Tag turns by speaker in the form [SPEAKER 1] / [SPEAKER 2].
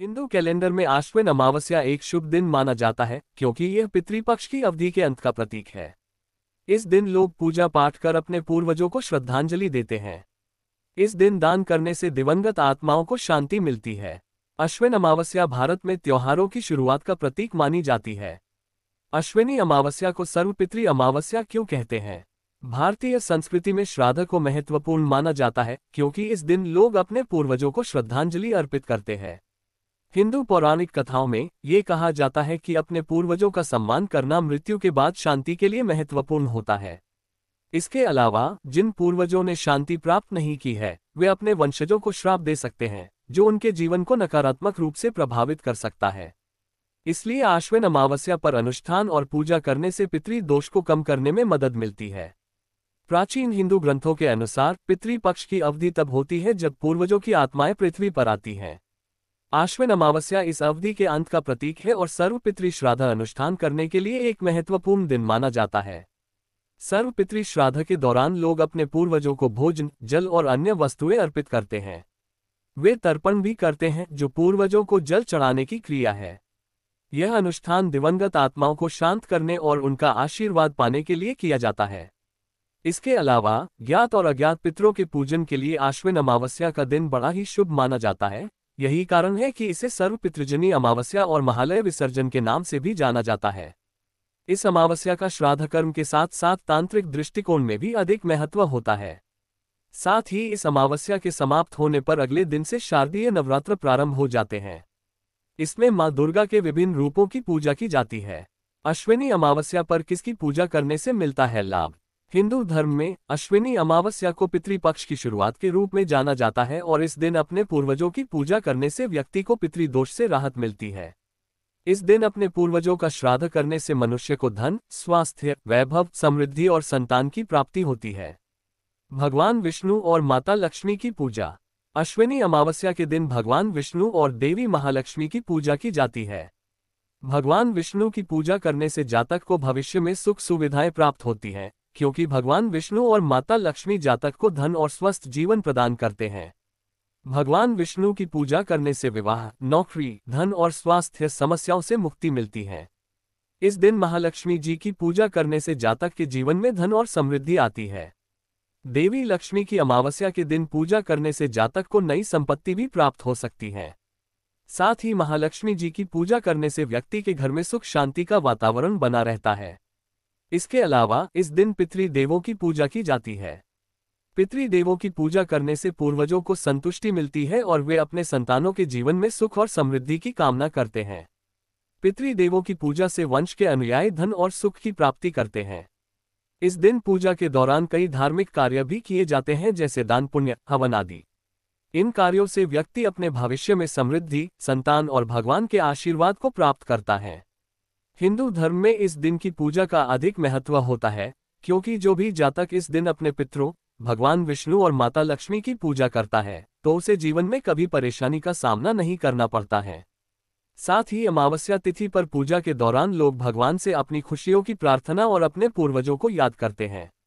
[SPEAKER 1] Hindu calendar में आश्विन अमावस्या एक शुभ दिन माना जाता है क्योंकि यह पितृपक्ष की अवधि के अंत का प्रतीक है इस दिन लोग पूजा पाठ कर अपने पूर्वजों को श्रद्धांजलि देते हैं इस दिन दान करने से दिवंगत आत्माओं को शांति मिलती है अश्विन अमावस्या भारत में त्योहारों की शुरुआत का प्रतीक मानी जाती है अश्विनी अमावस्या को सर्वपितृ अमावस्या क्यों कहते हैं भारतीय संस्कृति में श्राद्ध को महत्वपूर्ण माना जाता है क्योंकि इस दिन लोग अपने पूर्वजों को श्रद्धांजलि अर्पित करते हैं हिंदू पौराणिक कथाओं में ये कहा जाता है कि अपने पूर्वजों का सम्मान करना मृत्यु के बाद शांति के लिए महत्वपूर्ण होता है इसके अलावा जिन पूर्वजों ने शांति प्राप्त नहीं की है वे अपने वंशजों को श्राप दे सकते हैं जो उनके जीवन को नकारात्मक रूप से प्रभावित कर सकता है इसलिए आश्विन अमावस्या पर अनुष्ठान और पूजा करने से पितृ दोष को कम करने में मदद मिलती है प्राचीन हिंदू ग्रंथों के अनुसार पितृपक्ष की अवधि तब होती है जब पूर्वजों की आत्माएं पृथ्वी पर आती हैं आश्विन अमावस्या इस अवधि के अंत का प्रतीक है और सर्व पितृ श्राद्ध अनुष्ठान करने के लिए एक महत्वपूर्ण दिन माना जाता है सर्व श्राद्ध के दौरान लोग अपने पूर्वजों को भोजन जल और अन्य वस्तुएं अर्पित करते हैं वे तर्पण भी करते हैं जो पूर्वजों को जल चढ़ाने की क्रिया है यह अनुष्ठान दिवंगत आत्माओं को शांत करने और उनका आशीर्वाद पाने के लिए किया जाता है इसके अलावा ज्ञात और अज्ञात पितरों के पूजन के लिए आश्विन अमावस्या का दिन बड़ा ही शुभ माना जाता है यही कारण है कि इसे सर्व पितृजनी अमावस्या और महालय विसर्जन के नाम से भी जाना जाता है इस अमावस्या का श्राद्ध कर्म के साथ साथ तांत्रिक दृष्टिकोण में भी अधिक महत्व होता है साथ ही इस अमावस्या के समाप्त होने पर अगले दिन से शारदीय नवरात्र प्रारंभ हो जाते हैं इसमें मां दुर्गा के विभिन्न रूपों की पूजा की जाती है अश्विनी अमावस्या पर किसकी पूजा करने से मिलता है लाभ हिंदू धर्म में अश्विनी अमावस्या को पितृपक्ष की शुरुआत के रूप में जाना जाता है और इस दिन अपने पूर्वजों की पूजा करने से व्यक्ति को पितृदोष से राहत मिलती है इस दिन अपने पूर्वजों का श्राद्ध करने से मनुष्य को धन स्वास्थ्य वैभव समृद्धि और संतान की प्राप्ति होती है भगवान विष्णु और माता लक्ष्मी की पूजा अश्विनी अमावस्या के दिन भगवान विष्णु और देवी महालक्ष्मी की पूजा की जाती है भगवान विष्णु की पूजा करने से जातक को भविष्य में सुख सुविधाएं प्राप्त होती हैं क्योंकि भगवान विष्णु और माता लक्ष्मी जातक को धन और स्वस्थ जीवन प्रदान करते हैं भगवान विष्णु की पूजा करने से विवाह नौकरी धन और स्वास्थ्य समस्याओं से मुक्ति मिलती है इस दिन महालक्ष्मी जी की पूजा करने से जातक के जीवन में धन और समृद्धि आती है देवी लक्ष्मी की अमावस्या के दिन पूजा करने से जातक को नई संपत्ति भी प्राप्त हो सकती है साथ ही महालक्ष्मी जी की पूजा करने से व्यक्ति के घर में सुख शांति का वातावरण बना रहता है इसके अलावा इस दिन पितृदेवों की पूजा की जाती है पितृदेवों की पूजा करने से पूर्वजों को संतुष्टि मिलती है और वे अपने संतानों के जीवन में सुख और समृद्धि की कामना करते हैं पितृदेवों की पूजा से वंश के अनुयायी धन और सुख की प्राप्ति करते हैं इस दिन पूजा के दौरान कई धार्मिक कार्य भी किए जाते हैं जैसे दान पुण्य हवन आदि इन कार्यों से व्यक्ति अपने भविष्य में समृद्धि संतान और भगवान के आशीर्वाद को प्राप्त करता है हिंदू धर्म में इस दिन की पूजा का अधिक महत्व होता है क्योंकि जो भी जातक इस दिन अपने पितरों भगवान विष्णु और माता लक्ष्मी की पूजा करता है तो उसे जीवन में कभी परेशानी का सामना नहीं करना पड़ता है साथ ही अमावस्या तिथि पर पूजा के दौरान लोग भगवान से अपनी खुशियों की प्रार्थना और अपने पूर्वजों को याद करते हैं